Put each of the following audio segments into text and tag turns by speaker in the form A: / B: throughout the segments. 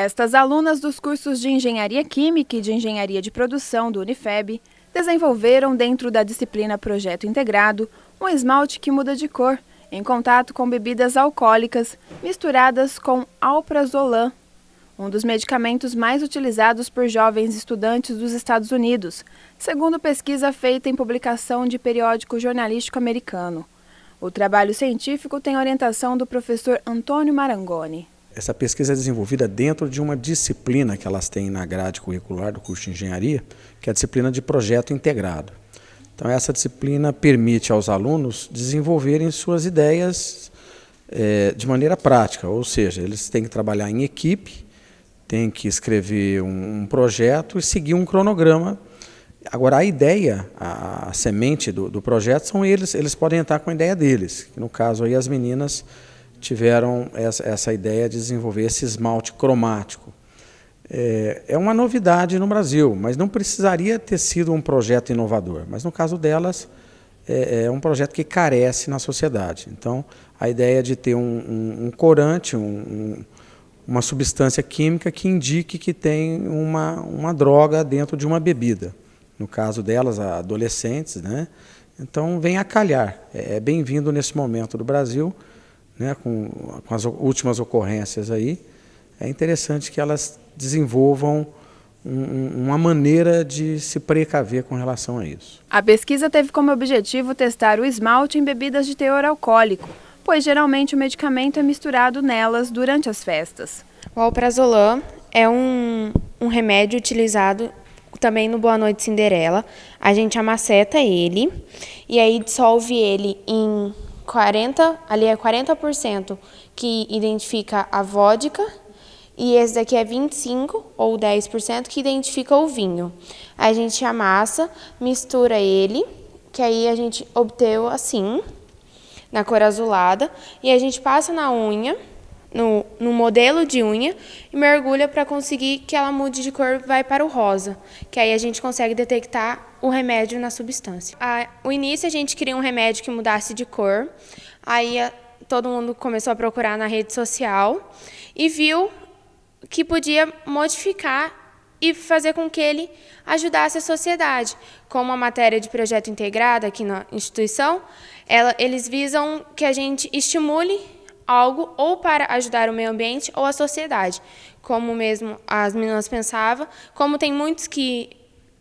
A: Estas alunas dos cursos de Engenharia Química e de Engenharia de Produção do Unifeb desenvolveram dentro da disciplina Projeto Integrado um esmalte que muda de cor em contato com bebidas alcoólicas misturadas com alprazolam, um dos medicamentos mais utilizados por jovens estudantes dos Estados Unidos, segundo pesquisa feita em publicação de periódico jornalístico americano. O trabalho científico tem orientação do professor Antônio Marangoni
B: essa pesquisa é desenvolvida dentro de uma disciplina que elas têm na grade curricular do curso de engenharia, que é a disciplina de projeto integrado. Então, essa disciplina permite aos alunos desenvolverem suas ideias é, de maneira prática, ou seja, eles têm que trabalhar em equipe, têm que escrever um, um projeto e seguir um cronograma. Agora, a ideia, a, a semente do, do, projeto, são eles, eles podem entrar com a ideia deles. No caso aí, as meninas tiveram essa, essa ideia de desenvolver esse esmalte cromático. É, é uma novidade no Brasil, mas não precisaria ter sido um projeto inovador. Mas no caso delas, é, é um projeto que carece na sociedade. Então, a ideia de ter um, um, um corante, um, uma substância química que indique que tem uma, uma droga dentro de uma bebida. No caso delas, adolescentes, né? Então, vem a calhar. É, é bem-vindo nesse momento do Brasil né, com, com as últimas ocorrências aí, é interessante que elas desenvolvam uma maneira de se precaver com relação a isso.
A: A pesquisa teve como objetivo testar o esmalte em bebidas de teor alcoólico, pois geralmente o medicamento é misturado nelas durante as festas. O alprazolam é um, um remédio utilizado também no Boa Noite Cinderela.
C: A gente amaceta ele e aí dissolve ele em 40, ali é 40% que identifica a vodka e esse daqui é 25 ou 10% que identifica o vinho. a gente amassa, mistura ele, que aí a gente obteve assim, na cor azulada, e a gente passa na unha no, no modelo de unha e mergulha para conseguir que ela mude de cor e vai para o rosa, que aí a gente consegue detectar o remédio na substância. A, o início a gente queria um remédio que mudasse de cor, aí a, eh, todo mundo começou a procurar na rede social e viu que podia modificar e fazer com que ele ajudasse a sociedade. Como a matéria de projeto integrado aqui na instituição, ela, eles visam que a gente estimule algo ou para ajudar o meio ambiente ou a sociedade, como mesmo as meninas pensavam, como tem muitos que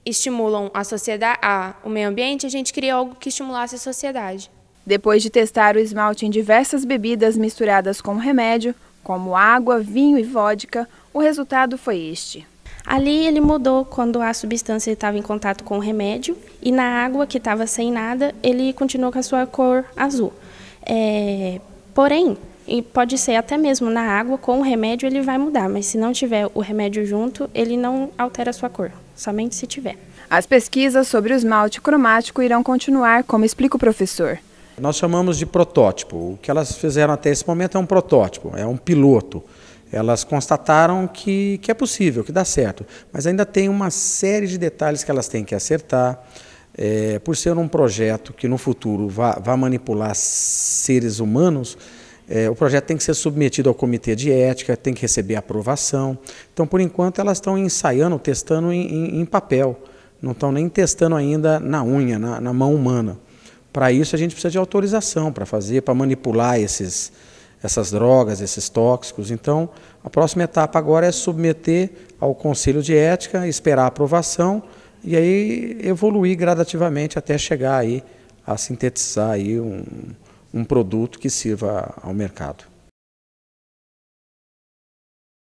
C: estimulam a
A: sociedade, a, o meio ambiente, a gente queria algo que estimulasse a sociedade. Depois de testar o esmalte em diversas bebidas misturadas com remédio, como água, vinho e vodka, o resultado foi este. Ali ele mudou quando a substância estava em contato com o
C: remédio e na água, que estava sem nada, ele continuou com a sua cor azul. É... Porém, e pode ser até mesmo na água, com o remédio ele vai mudar, mas se
A: não tiver o remédio junto, ele não altera a sua cor, somente se tiver. As pesquisas sobre o esmalte cromático irão continuar, como explica o professor.
B: Nós chamamos de protótipo. O que elas fizeram até esse momento é um protótipo, é um piloto. Elas constataram que, que é possível, que dá certo, mas ainda tem uma série de detalhes que elas têm que acertar. É, por ser um projeto que no futuro vai manipular seres humanos, é, o projeto tem que ser submetido ao comitê de ética, tem que receber aprovação. Então, por enquanto, elas estão ensaiando, testando em, em, em papel, não estão nem testando ainda na unha, na, na mão humana. Para isso, a gente precisa de autorização para fazer, para manipular esses, essas drogas, esses tóxicos. Então, a próxima etapa agora é submeter ao Conselho de Ética, esperar a aprovação e aí evoluir gradativamente até chegar aí a sintetizar aí um, um produto que sirva ao mercado.